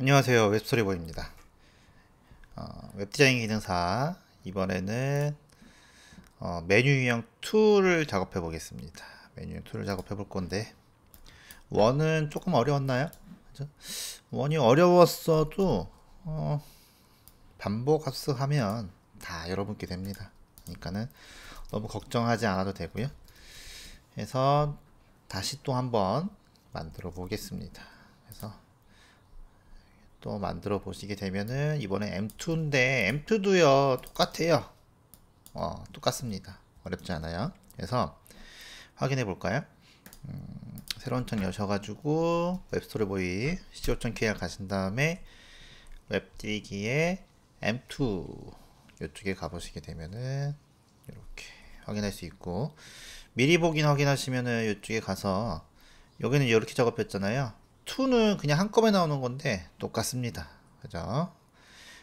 안녕하세요 웹스토리보입니다 어, 웹디자인 기능사 이번에는 어, 메뉴 유형 2를 작업해 보겠습니다 메뉴 유형 2를 작업해 볼 건데 원은 조금 어려웠나요? 원이 어려웠어도 어, 반복 합수하면 다 여러분께 됩니다 그러니까는 너무 걱정하지 않아도 되고요 그래서 다시 또 한번 만들어 보겠습니다 그래서 또 만들어 보시게 되면은 이번에 M2인데 M2도요 똑같아요 어 똑같습니다 어렵지 않아요 그래서 확인해 볼까요 음, 새로운 창 여셔가지고 웹스토리 보이 C5.kr 가신 다음에 웹뛰기에 M2 이쪽에 가보시게 되면은 이렇게 확인할 수 있고 미리 보긴 확인하시면은 이쪽에 가서 여기는 이렇게 작업했잖아요 2는 그냥 한꺼번에 나오는 건데 똑같습니다. 그죠?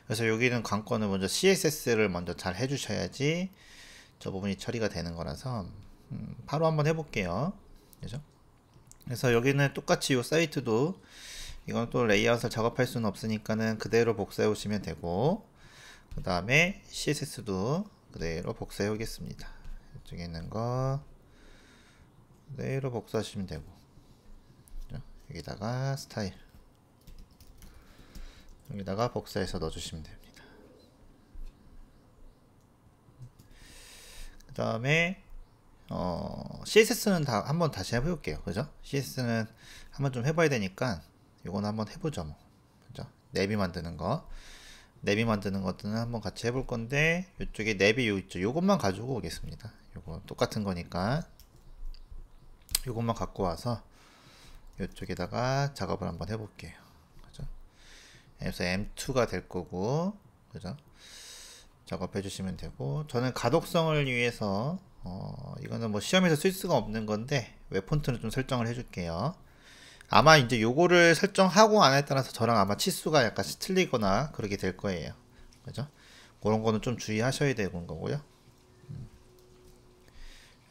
그래서 여기는 관건은 먼저 CSS를 먼저 잘 해주셔야지 저 부분이 처리가 되는 거라서 음, 바로 한번 해볼게요. 그죠? 그래서 여기는 똑같이 이 사이트도 이건 또 레이아웃을 작업할 수는 없으니까는 그대로 복사해 오시면 되고 그 다음에 CSS도 그대로 복사해 오겠습니다. 이쪽에 있는 거 그대로 복사하시면 되고 여기다가 스타일 여기다가 복사해서 넣어주시면 됩니다 그 다음에 어, CSS는 다 한번 다시 해볼게요 그죠? CSS는 한번 좀 해봐야 되니까 이건 한번 해보죠 뭐. 그죠? 내비 만드는 거 내비 만드는 것들은 한번 같이 해볼 건데 이쪽에 내비 요 있죠 요것만 가지고 오겠습니다 요거 똑같은 거니까 요것만 갖고 와서 이쪽에다가 작업을 한번 해볼게요. 그죠? 그래서 M2가 될 거고, 그죠? 작업해 주시면 되고, 저는 가독성을 위해서, 어, 이거는 뭐 시험에서 쓸 수가 없는 건데, 웹폰트는 좀 설정을 해줄게요. 아마 이제 요거를 설정하고 안에 따라서 저랑 아마 치수가 약간 틀리거나 그렇게 될 거예요. 그죠? 그런 거는 좀 주의하셔야 되는 거고요.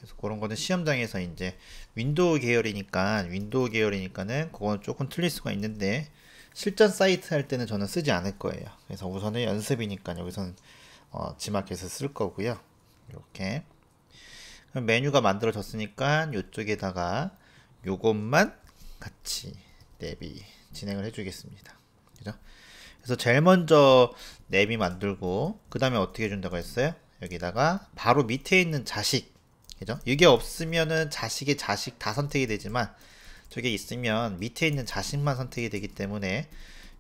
그래서 그런 거는 시험장에서 이제 윈도우 계열이니까 윈도우 계열이니까는 그건 조금 틀릴 수가 있는데 실전 사이트 할 때는 저는 쓰지 않을 거예요. 그래서 우선은 연습이니까 여기서는 어, 지마켓을 쓸 거고요. 이렇게 그럼 메뉴가 만들어졌으니까 이쪽에다가 요것만 같이 내비 진행을 해주겠습니다. 그죠? 그래서 제일 먼저 내비 만들고 그 다음에 어떻게 준다고 했어요? 여기다가 바로 밑에 있는 자식 그죠? 이게 없으면은 자식이 자식 다 선택이 되지만 저게 있으면 밑에 있는 자식만 선택이 되기 때문에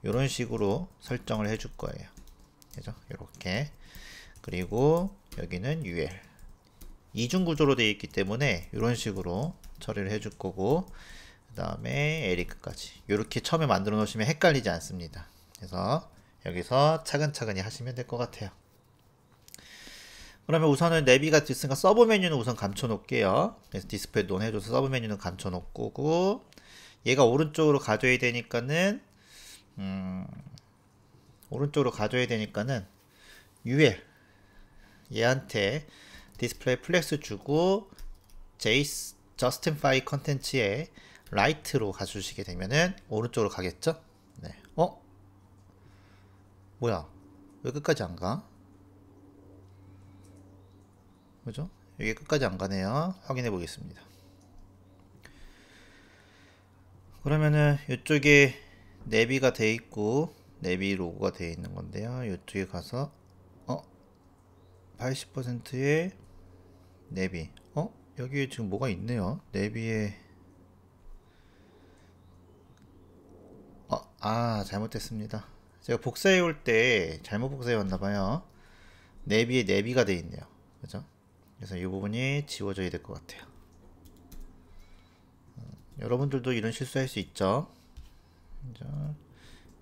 이런 식으로 설정을 해 줄 거예요. 그죠? 이렇게 그리고 여기는 UL 이중 구조로 되어 있기 때문에 이런 식으로 처리를 해줄 거고 그 다음에 에리까지 이렇게 처음에 만들어 놓으시면 헷갈리지 않습니다. 그래서 여기서 차근차근히 하시면 될 것 같아요. 그러면 우선은 내비가 있으니까 서브 메뉴는 우선 감춰놓을게요. 그래서 네, 디스플레이 논 해줘서 서브 메뉴는 감춰놓고 얘가 오른쪽으로 가져야 되니까는 음, 오른쪽으로 가져야 되니까는 UL 얘한테 디스플레이 플렉스 주고 제이스 저스틴파이 컨텐츠에 라이트로 가주시게 되면은 오른쪽으로 가겠죠? 네. 어? 뭐야? 왜 끝까지 안 가? 그죠? 여기 끝까지 안 가네요. 확인해 보겠습니다. 그러면은 이쪽에 내비가 돼 있고 내비 로고가 돼 있는 건데요. 이쪽에 가서 어 80%의 내비 어 여기에 지금 뭐가 있네요. 내비에 어아 잘못됐습니다. 제가 복사해 올 때 잘못 복사해 왔나 봐요. 내비에 내비가 돼 있네요. 그죠? 그래서 이 부분이 지워져야 될 것 같아요. 음, 여러분들도 이런 실수할 수 있죠.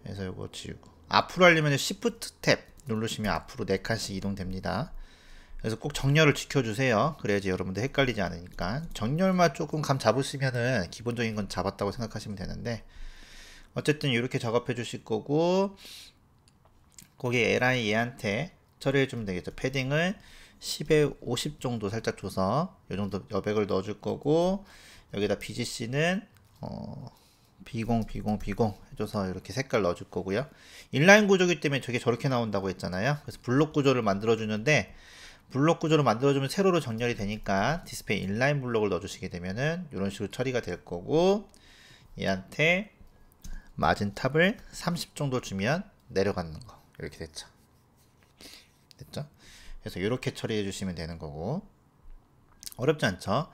그래서 이거 지우고 앞으로 하려면 Shift 탭 누르시면 앞으로 4칸씩 이동됩니다. 그래서 꼭 정렬을 지켜주세요. 그래야지 여러분들 헷갈리지 않으니까 정렬만 조금 감 잡으시면은 기본적인 건 잡았다고 생각하시면 되는데 어쨌든 이렇게 작업해 주실 거고 거기 에 LI 얘한테 처리해 주면 되겠죠. 패딩을 10에 50 정도 살짝 줘서 이 정도 여백을 넣어줄 거고 여기다 BGC는 어, B0, B0, B0 해줘서 이렇게 색깔 넣어줄 거고요. 인라인 구조기 때문에 저게 저렇게 나온다고 했잖아요. 그래서 블록 구조를 만들어주는데 블록 구조를 만들어주면 세로로 정렬이 되니까 디스플레이 인라인 블록을 넣어주시게 되면은 이런 식으로 처리가 될 거고 얘한테 마진 탑을 30 정도 주면 내려가는 거 이렇게 됐죠. 그래서 이렇게 처리해 주시면 되는 거고 어렵지 않죠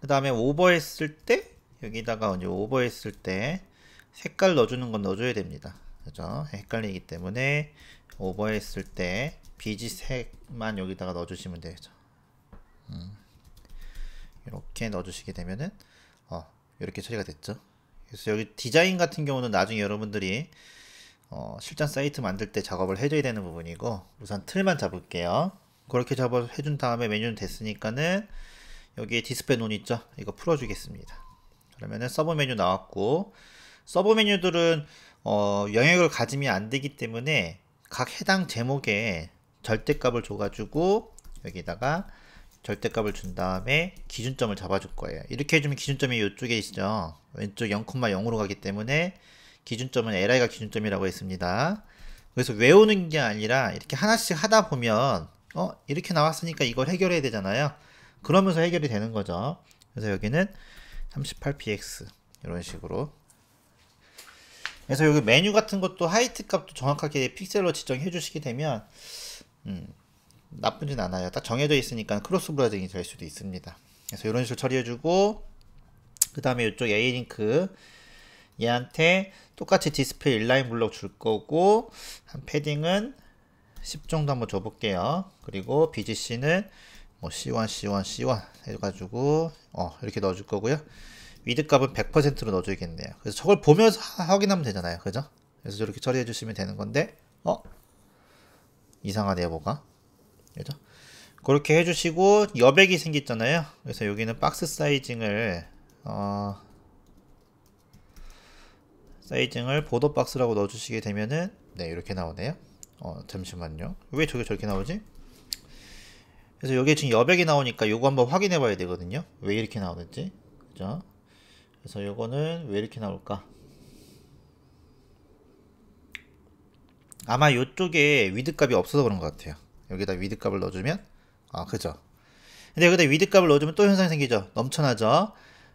그 다음에 오버했을 때 여기다가 이제 오버했을 때 색깔 넣어주는 건 넣어줘야 됩니다 그죠 헷갈리기 때문에 오버했을 때 비지색만 여기다가 넣어주시면 되죠 음. 이렇게 넣어주시게 되면은 어, 이렇게 처리가 됐죠 그래서 여기 디자인 같은 경우는 나중에 여러분들이 어, 실전 사이트 만들 때 작업을 해줘야 되는 부분이고 우선 틀만 잡을게요 그렇게 잡아서 해준 다음에 메뉴는 됐으니까는 여기 에 디스플레이 논 있죠? 이거 풀어주겠습니다. 그러면은 서브 메뉴 나왔고 서브 메뉴들은 어, 영역을 가지면 안 되기 때문에 각 해당 제목에 절대값을 줘가지고 여기다가 절대값을 준 다음에 기준점을 잡아줄 거예요. 이렇게 해주면 기준점이 이쪽에 있죠. 왼쪽 0,0으로 가기 때문에 기준점은 li가 기준점이라고 했습니다. 그래서 외우는 게 아니라 이렇게 하나씩 하다 보면 어, 이렇게 나왔으니까 이걸 해결해야 되잖아요. 그러면서 해결이 되는 거죠. 그래서 여기는 38px 이런 식으로 그래서 여기 메뉴 같은 것도 하이트 값도 정확하게 픽셀로 지정해 주시게 되면 음, 나쁘진 않아요. 딱 정해져 있으니까 크로스 브라우징이 될 수도 있습니다. 그래서 이런 식으로 처리해 주고 그 다음에 이쪽 A링크 얘한테 똑같이 디스플레이 인라인 블록 줄 거고 한 패딩은 10 정도 한번 줘볼게요. 그리고 BGC는 뭐 C1, C1, C1 해가지고 어, 이렇게 넣어줄 거고요. 위드 값은 100%로 넣어줘야겠네요. 그래서 저걸 보면서 확인하면 되잖아요. 그죠? 그래서 저렇게 처리해 주시면 되는 건데 어? 이상하네요. 뭐가? 그죠? 그렇게 해주시고 여백이 생겼잖아요. 그래서 여기는 박스 사이징을 어, 사이징을 보더 박스라고 넣어주시게 되면은 네 이렇게 나오네요. 어, 잠시만요. 왜 저게 저렇게 나오지? 그래서 여기 지금 여백이 나오니까 이거 한번 확인해 봐야 되거든요. 왜 이렇게 나오는지. 그죠? 그래서 이거는왜 이렇게 나올까? 아마 이쪽에 위드 값이 없어서 그런 것 같아요. 여기다 위드 값을 넣어주면, 아, 그죠? 근데 여기다 위드 값을 넣어주면 또 현상이 생기죠? 넘쳐나죠?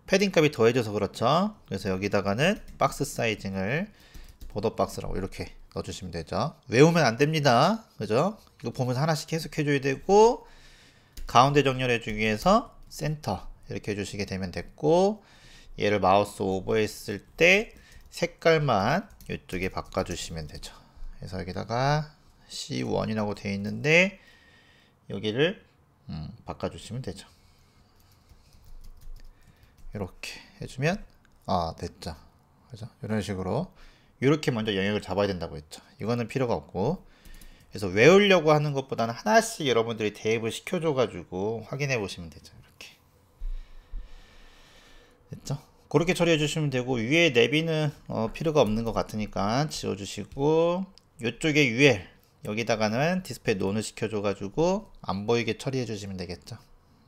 패딩 값이 더해져서 그렇죠? 그래서 여기다가는 박스 사이징을 보더 박스라고 이렇게 넣어주시면 되죠. 외우면 안 됩니다. 그죠? 이거 보면서 하나씩 해석해줘야 되고, 가운데 정렬해주기 위해서 센터 이렇게 해주시게 되면 됐고, 얘를 마우스 오버했을 때 색깔만 이쪽에 바꿔주시면 되죠. 그래서 여기다가 C1이라고 되어 있는데, 여기를 음, 바꿔주시면 되죠. 이렇게 해주면, 아, 됐죠. 그죠? 이런 식으로. 이렇게 먼저 영역을 잡아야 된다고 했죠. 이거는 필요가 없고 그래서 외우려고 하는 것보다는 하나씩 여러분들이 대입을 시켜줘가지고 확인해 보시면 되죠. 이렇게 됐죠? 그렇게 처리해 주시면 되고 위에 내비는 어, 필요가 없는 것 같으니까 지워주시고 이쪽에 UL 여기다가는 디스플레이 논을 시켜줘가지고 안 보이게 처리해 주시면 되겠죠.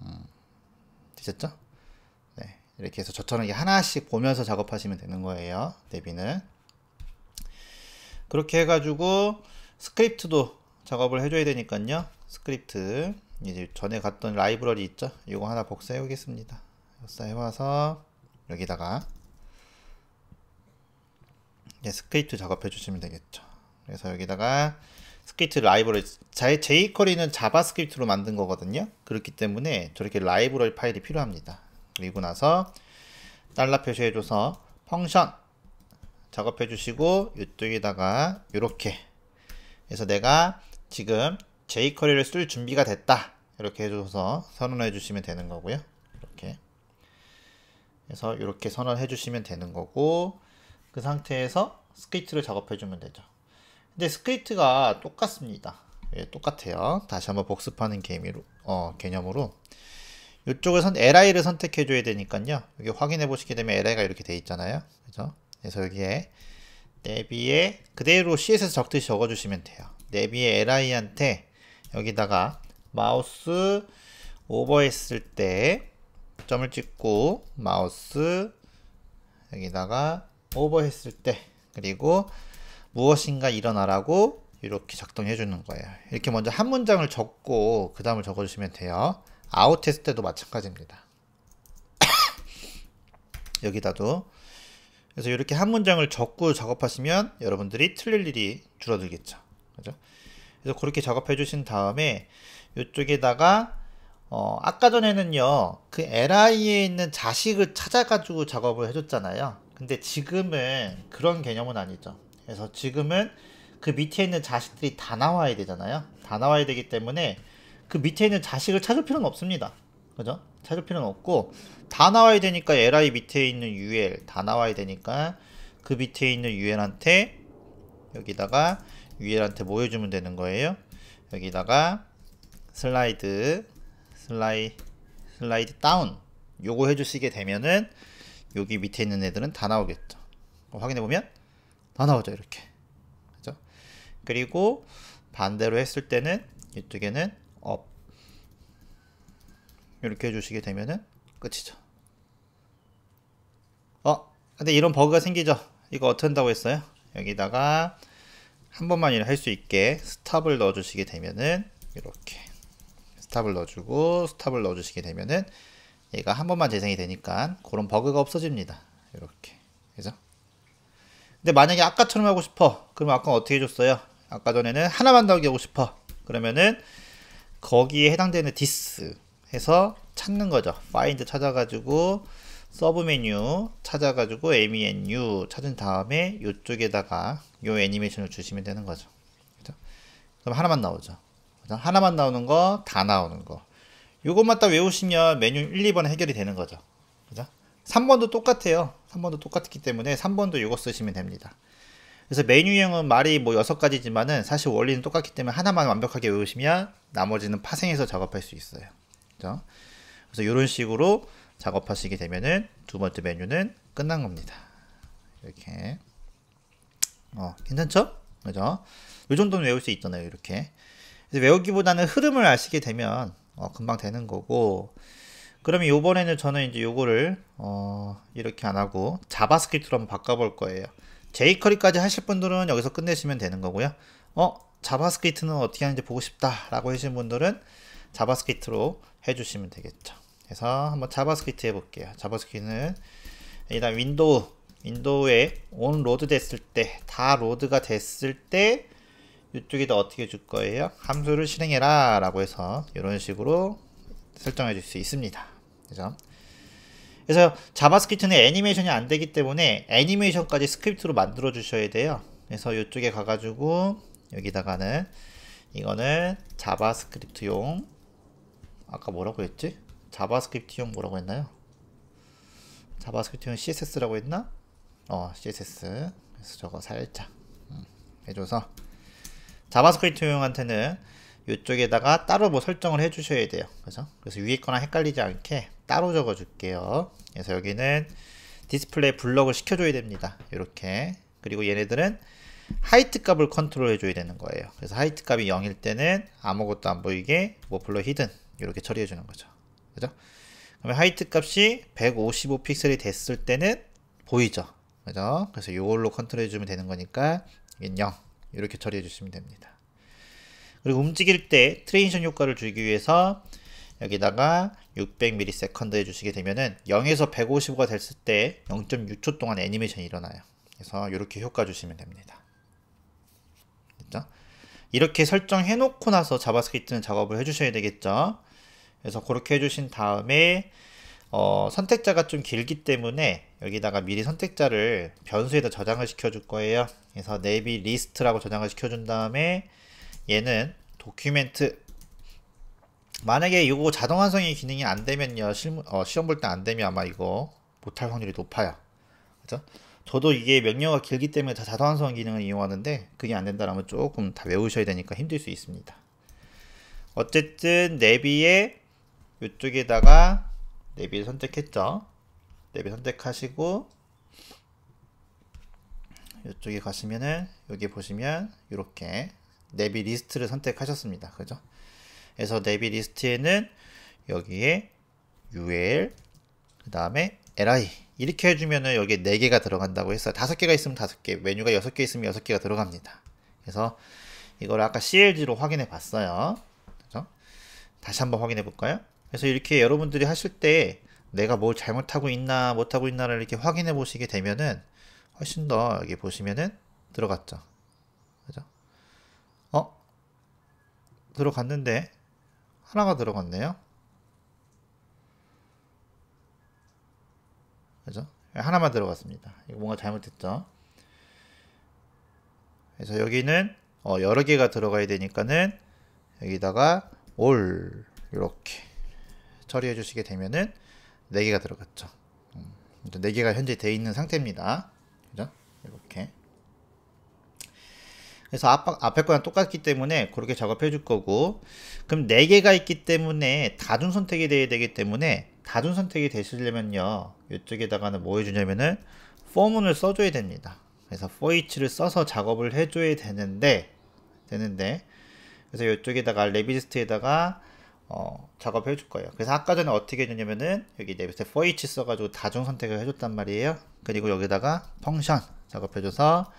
음. 되셨죠? 네, 이렇게 해서 저처럼 하나씩 보면서 작업하시면 되는 거예요. 내비는. 그렇게 해가지고 스크립트도 작업을 해줘야 되니까요. 스크립트 이제 전에 갔던 라이브러리 있죠? 이거 하나 복사해 오겠습니다. 복사해 와서 여기다가 이제 스크립트 작업해 주시면 되겠죠. 그래서 여기다가 스크립트 라이브러리 제이쿼리는 자바스크립트로 만든 거거든요. 그렇기 때문에 저렇게 라이브러리 파일이 필요합니다. 그리고 나서 달러 표시해줘서 펑션 작업해 주시고 이쪽에다가 이렇게 해서 내가 지금 jQuery를 쓸 준비가 됐다 이렇게 해줘서 선언해 주시면 되는 거고요 이렇게 해서 이렇게 선언해 주시면 되는 거고 그 상태에서 스크립트를 작업해 주면 되죠 근데 스크립트가 똑같습니다 예, 똑같아요 다시 한번 복습하는 개미로, 어, 개념으로 이쪽에선 li를 선택해 줘야 되니까요 여기 확인해 보시게 되면 li가 이렇게 돼 있잖아요 그죠 그래서 여기에 내비에 그대로 CSS 적듯이 적어주시면 돼요. 내비에 li한테 여기다가 마우스 오버했을 때 점을 찍고 마우스 여기다가 오버했을 때 그리고 무엇인가 일어나라고 이렇게 작동해 주는 거예요. 이렇게 먼저 한 문장을 적고 그 다음을 적어주시면 돼요. 아웃 했을 때도 마찬가지입니다. 여기다도 그래서 이렇게 한 문장을 적고 작업하시면 여러분들이 틀릴 일이 줄어들겠죠. 그죠? 그래서 그렇게 작업해 주신 다음에 이쪽에다가 어, 아까 전에는요 그 li에 있는 자식을 찾아가지고 작업을 해줬잖아요. 근데 지금은 그런 개념은 아니죠. 그래서 지금은 그 밑에 있는 자식들이 다 나와야 되잖아요. 다 나와야 되기 때문에 그 밑에 있는 자식을 찾을 필요는 없습니다. 그죠? 찾을 필요는 없고 다 나와야 되니까 li 밑에 있는 ul 다 나와야 되니까 그 밑에 있는 ul한테 여기다가 ul한테 모여주면 되는 거예요 여기다가 슬라이드 슬라이 슬라이드 다운 요거 해주시게 되면은 여기 밑에 있는 애들은 다 나오겠죠 확인해 보면 다 나오죠 이렇게 그죠? 그리고 반대로 했을 때는 이쪽에는 이렇게 해주시게 되면은 끝이죠 어 근데 이런 버그가 생기죠 이거 어떻게 한다고 했어요 여기다가 한 번만 일할수 있게 스탑을 넣어 주시게 되면은 이렇게 스탑을 넣어주고 스탑을 넣어 주시게 되면은 얘가 한 번만 재생이 되니까 그런 버그가 없어집니다 이렇게 그죠 근데 만약에 아까처럼 하고 싶어 그러면 아까 어떻게 해줬어요 아까 전에는 하나만 더 하고 싶어 그러면은 거기에 해당되는 디스 해서 찾는 거죠. find 찾아가지고 서브 메뉴 찾아가지고 menu 찾은 다음에 이쪽에다가 이 애니메이션을 주시면 되는 거죠. 그죠? 그럼 하나만 나오죠. 그죠? 하나만 나오는 거, 다 나오는 거. 요것만 딱 외우시면 메뉴 1, 2번 해결이 되는 거죠. 그죠? 3번도 똑같아요. 3번도 똑같기 때문에 3번도 요거 쓰시면 됩니다. 그래서 메뉴형은 말이 뭐 6가지지만은 사실 원리는 똑같기 때문에 하나만 완벽하게 외우시면 나머지는 파생해서 작업할 수 있어요. 그죠? 그래서 이런 식으로 작업하시게 되면은 두 번째 메뉴는 끝난 겁니다. 이렇게 어 괜찮죠? 그죠? 이 정도는 외울 수 있잖아요. 이렇게 외우기보다는 흐름을 아시게 되면 어, 금방 되는 거고 그러면 요번에는 저는 이제 요거를 어, 이렇게 안 하고 자바스크립트로 한번 바꿔볼 거예요. 제이커리까지 하실 분들은 여기서 끝내시면 되는 거고요. 어 자바스크립트는 어떻게 하는지 보고 싶다라고 하시는 분들은 자바스크립트로 해주시면 되겠죠. 그래서 한번 자바스크립트 해볼게요. 자바스크립트는 일단 윈도우 윈도우에 온 로드 됐을 때 다 로드가 됐을 때 이쪽에다 어떻게 줄 거예요? 함수를 실행해라 라고 해서 이런 식으로 설정해 줄 수 있습니다. 그죠? 그래서 자바스크립트는 애니메이션이 안 되기 때문에 애니메이션까지 스크립트로 만들어 주셔야 돼요. 그래서 이쪽에 가가지고 여기다가는 이거는 자바스크립트용 아까 뭐라고 했지? 자바스크립트형 뭐라고 했나요? 자바스크립트용 CSS라고 했나? 어 CSS 그래서 저거 살짝 음, 해줘서 자바스크립트형한테는 이쪽에다가 따로 뭐 설정을 해주셔야 돼요 그래서 그래서 위에 거나 헷갈리지 않게 따로 적어 줄게요 그래서 여기는 디스플레이 블럭을 시켜줘야 됩니다 이렇게 그리고 얘네들은 하이트 값을 컨트롤 해줘야 되는 거예요 그래서 하이트 값이 0일 때는 아무것도 안 보이게 뭐블럭 히든 이렇게 처리해 주는 거죠. 그죠? 그러면 하이트 값이 155 픽셀이 됐을 때는 보이죠. 그죠? 그래서 이걸로 컨트롤 해주면 되는 거니까 0 이렇게 처리해 주시면 됩니다. 그리고 움직일 때 트레이션 효과를 주기 위해서 여기다가 600ms 해주시게 되면은 0에서 155가 됐을 때 0.6초 동안 애니메이션이 일어나요. 그래서 이렇게 효과 주시면 됩니다. 됐죠? 이렇게 설정해 놓고 나서 자바스크립트는 작업을 해주셔야 되겠죠 그래서 그렇게 해주신 다음에 어, 선택자가 좀 길기 때문에 여기다가 미리 선택자를 변수에다 저장을 시켜 줄 거예요 그래서 네비 리스트라고 저장을 시켜 준 다음에 얘는 도큐멘트 만약에 이거 자동 완성이 기능이 안 되면요 실, 어, 시험 볼 때 안 되면 아마 이거 못 할 확률이 높아요 그죠 저도 이게 명령어가 길기 때문에 다 자동완성 기능을 이용하는데 그게 안 된다라면 조금 다 외우셔야 되니까 힘들 수 있습니다. 어쨌든 내비에 이쪽에다가 내비를 선택했죠. 내비 선택하시고 이쪽에 가시면은 여기 보시면 이렇게 내비 리스트를 선택하셨습니다. 그죠? 그래서 내비 리스트에는 여기에 UL 그 다음에 LI 이렇게 해주면은 여기에 4개가 들어간다고 했어요. 5개가 있으면 5개, 메뉴가 6개 있으면 6개가 들어갑니다. 그래서 이걸 아까 CLG로 확인해 봤어요. 그죠? 다시 한번 확인해 볼까요? 그래서 이렇게 여러분들이 하실 때 내가 뭘 잘못하고 있나 못하고 있나를 이렇게 확인해 보시게 되면은 훨씬 더 여기 보시면은 들어갔죠. 그죠? 어? 들어갔는데 하나가 들어갔네요. 그죠? 예, 하나만 들어갔습니다. 이거 뭔가 잘못됐죠? 그래서 여기는 어, 여러 개가 들어가야 되니까는 여기다가 올 이렇게 처리해 주시게 되면은 4개가 들어갔죠. 음, 4개가 현재 돼 있는 상태입니다. 그죠? 이렇게. 그래서 앞, 앞에 거랑 똑같기 때문에 그렇게 작업해 줄 거고 그럼 4개가 있기 때문에 다중 선택이 돼야 되기 때문에 다중 선택이 되시려면요 이쪽에다가는 뭐 해주냐면은 for문을 써줘야 됩니다 그래서 for h 를 써서 작업을 해줘야 되는데 되는데 그래서 이쪽에다가 레비스트에다가 어, 작업해 줄 거예요 그래서 아까 전에 어떻게 해줬냐면은 여기 레비스트 네 for h 써가지고 다중 선택을 해줬단 말이에요 그리고 여기다가 펑션 작업해줘서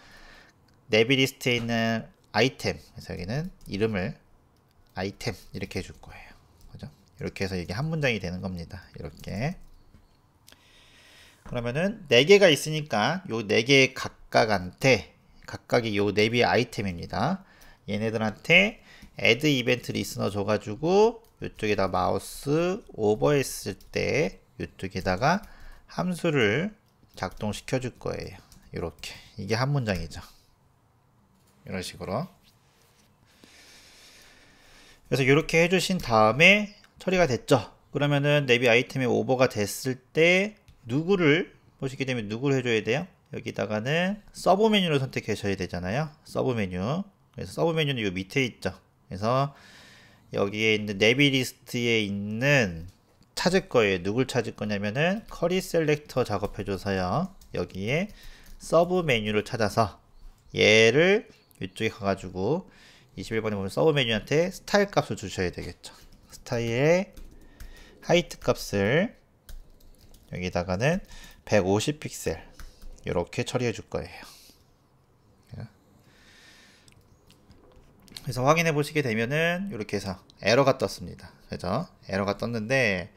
내비리스트에 있는 아이템 그래서 여기는 이름을 아이템 이렇게 해줄 거예요 그죠? 이렇게 해서 이게 한 문장이 되는 겁니다 이렇게 그러면은 4개가 있으니까 요 4개 각각한테 각각이 요 네비 아이템입니다 얘네들한테 add 이벤트 리스너 줘가지고 이쪽에다 마우스 오버 했을 때 이쪽에다가 함수를 작동시켜 줄 거예요 이렇게 이게 한 문장이죠 이런 식으로 그래서 이렇게 해주신 다음에 처리가 됐죠 그러면은 내비 아이템이 오버가 됐을 때 누구를 보시게 되면 누구를 해줘야 돼요 여기다가는 서브 메뉴를 선택해줘야 되잖아요 서브 메뉴 그래서 서브 메뉴는 이 밑에 있죠 그래서 여기에 있는 내비 리스트에 있는 찾을 거예요 누굴 찾을 거냐면은 커리 셀렉터 작업해줘서요 여기에 서브 메뉴를 찾아서 얘를 이쪽에 가가지고 21번에 보면 서브 메뉴한테 스타일 값을 주셔야 되겠죠. 스타일의 하이트 값을 여기다가는 150 픽셀 이렇게 처리해 줄 거예요. 그래서 확인해 보시게 되면은 이렇게 해서 에러가 떴습니다. 그죠? 에러가 떴는데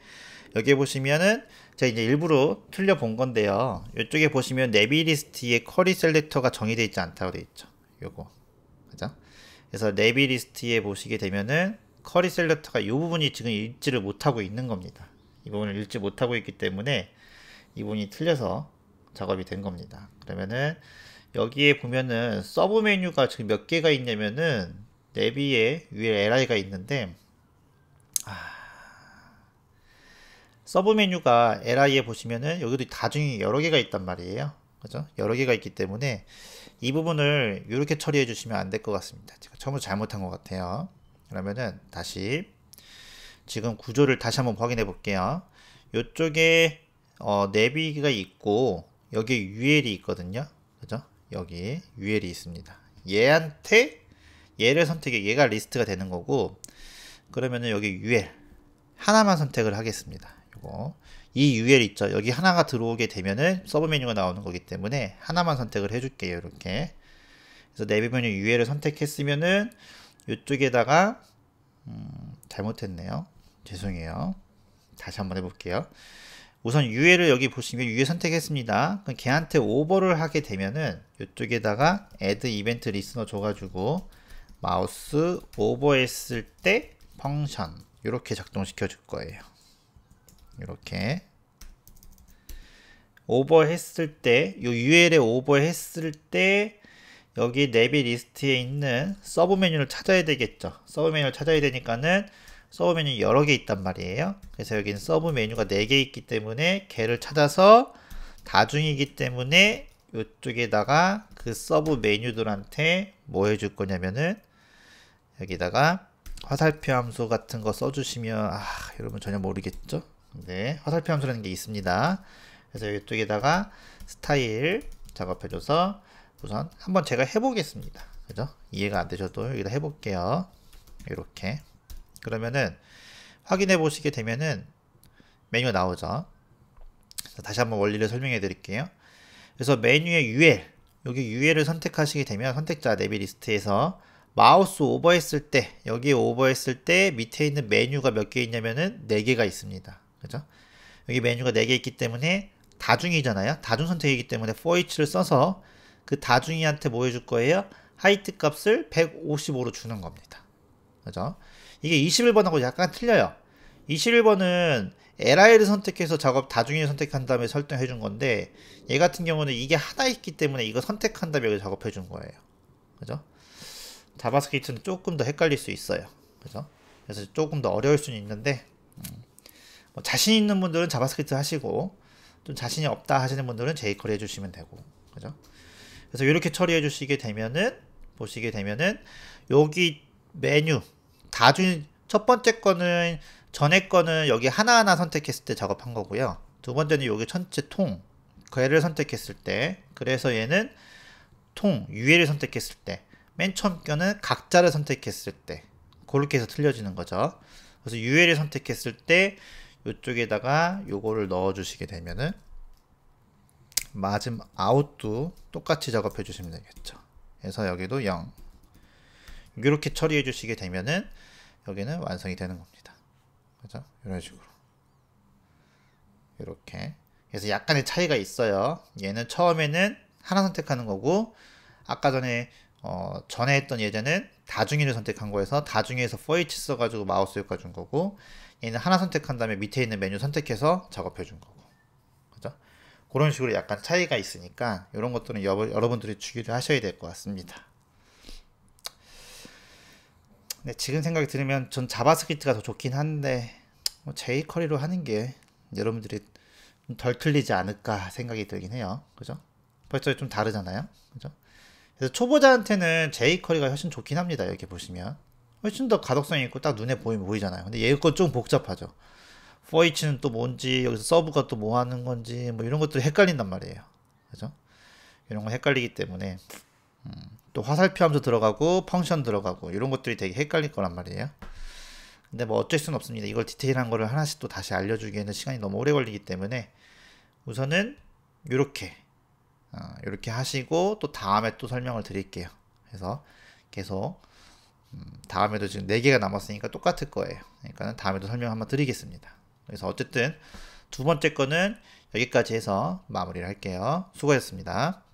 여기 보시면은 제가 이제 일부러 틀려 본 건데요. 이쪽에 보시면 네비리스트의 커리 셀렉터가 정의되어 있지 않다고 되어 있죠. 요거 그죠? 그래서 네비 리스트에 보시게 되면은 커리 셀러터가이 부분이 지금 읽지를 못하고 있는 겁니다. 이 부분을 읽지 못하고 있기 때문에 이 부분이 틀려서 작업이 된 겁니다. 그러면은 여기에 보면은 서브 메뉴가 지금 몇 개가 있냐면은 네비에 위에 li가 있는데 아... 서브 메뉴가 li에 보시면은 여기도 다중이 여러 개가 있단 말이에요. 그죠? 여러 개가 있기 때문에 이 부분을 이렇게 처리해 주시면 안 될 것 같습니다. 제가 처음으로 잘못한 것 같아요. 그러면은 다시 지금 구조를 다시 한번 확인해 볼게요. 이쪽에 어, 내비가 있고 여기 UL이 있거든요. 그죠? 여기 UL이 있습니다. 얘한테 얘를 선택해 얘가 리스트가 되는 거고 그러면은 여기 UL 하나만 선택을 하겠습니다. 이거 이 UL 있죠. 여기 하나가 들어오게 되면은 서브 메뉴가 나오는 거기 때문에 하나만 선택을 해줄게요. 이렇게. 그래서 내비 메뉴 UL을 선택했으면은 이쪽에다가 음, 잘못했네요. 죄송해요. 다시 한번 해볼게요. 우선 UL을 여기 보시면 UL 선택했습니다. 그럼 걔한테 오버를 하게 되면은 이쪽에다가 add event listener 줘가지고 마우스 오버했을 때 펑션 이렇게 작동시켜 줄 거예요. 이렇게 오버했을 때, 이 UL에 오버했을 때 여기 내비 리스트에 있는 서브 메뉴를 찾아야 되겠죠. 서브 메뉴를 찾아야 되니까는 서브 메뉴 여러 개 있단 말이에요. 그래서 여기는 서브 메뉴가 4개 있기 때문에 걔를 찾아서 다중이기 때문에 이쪽에다가 그 서브 메뉴들한테 뭐 해줄 거냐면은 여기다가 화살표 함수 같은 거 써주시면 아 여러분 전혀 모르겠죠? 네, 화살표 함수라는 게 있습니다. 그래서 이쪽에다가 스타일 작업해줘서 우선 한번 제가 해보겠습니다. 그죠? 이해가 안 되셔도 여기다 해볼게요. 이렇게. 그러면은 확인해 보시게 되면은 메뉴가 나오죠. 다시 한번 원리를 설명해 드릴게요. 그래서 메뉴의 UL, 여기 UL을 선택하시게 되면 선택자 내비 리스트에서 마우스 오버했을 때, 여기 오버했을 때 밑에 있는 메뉴가 몇 개 있냐면은 4개가 있습니다. 그죠? 여기 메뉴가 4개 있기 때문에 다중이잖아요. 다중 선택이기 때문에 for each를 써서 그 다중이한테 뭐 해줄 거예요? 하이트 값을 155로 주는 겁니다. 그죠? 이게 21번하고 약간 틀려요. 21번은 LI를 선택해서 작업 다중이를 선택한 다음에 설정해 준 건데 얘 같은 경우는 이게 하나 있기 때문에 이거 선택한 다음에 여기 작업해 준 거예요. 그죠? 자바스크립트는 조금 더 헷갈릴 수 있어요. 그죠? 그래서 조금 더 어려울 수는 있는데 뭐 자신 있는 분들은 자바스크립트 하시고 좀 자신이 없다 하시는 분들은 제이쿼리 해주시면 되고 그죠? 그래서 이렇게 처리해 주시게 되면은 보시게 되면은 여기 메뉴 다중 첫 번째 거는 전에 거는 여기 하나하나 선택했을 때 작업한 거고요. 두 번째는 여기 전체 통 그애를 선택했을 때 그래서 얘는 통 유해를 선택했을 때 맨 처음 거는 각자를 선택했을 때 그렇게 해서 틀려지는 거죠. 그래서 유해를 선택했을 때 이쪽에다가 요거를 넣어 주시게 되면은 맞음 아웃도 똑같이 작업해 주시면 되겠죠 그래서 여기도 0 이렇게 처리해 주시게 되면은 여기는 완성이 되는 겁니다 그죠 이런 식으로 이렇게 그래서 약간의 차이가 있어요 얘는 처음에는 하나 선택하는 거고 아까 전에 어, 전에 했던 예제는 다중이를 선택한 거에서 다중에서 for each 써가지고 마우스 효과 준 거고 얘는 하나 선택한 다음에 밑에 있는 메뉴 선택해서 작업해 준 거고 그죠? 그런 식으로 약간 차이가 있으니까 이런 것들은 여러, 여러분들이 주기를 하셔야 될 것 같습니다 네, 지금 생각이 들으면 전 자바스크립트가 더 좋긴 한데 뭐 jQuery로 하는 게 여러분들이 덜 틀리지 않을까 생각이 들긴 해요 그죠? 벌써 좀 다르잖아요 그죠? 그래서 초보자한테는 jQuery가 훨씬 좋긴 합니다 이렇게 보시면 훨씬 더 가독성이 있고 딱 눈에 보이, 보이잖아요. 근데 얘건좀 복잡하죠. 4 h 는또 뭔지, 여기서 서브가 또 뭐 하는 건지, 뭐 이런 것도 헷갈린단 말이에요. 그죠? 이런 거 헷갈리기 때문에, 음, 또 화살표 함수 들어가고, 펑션 들어가고, 이런 것들이 되게 헷갈릴 거란 말이에요. 근데 뭐 어쩔 수는 없습니다. 이걸 디테일한 거를 하나씩 또 다시 알려주기에는 시간이 너무 오래 걸리기 때문에, 우선은, 이렇게 이렇게 어, 하시고, 또 다음에 또 설명을 드릴게요. 그래서 계속, 다음에도 지금 4개가 남았으니까 똑같을 거예요. 그러니까 다음에도 설명 한번 드리겠습니다. 그래서 어쨌든 두 번째 거는 여기까지 해서 마무리를 할게요. 수고하셨습니다.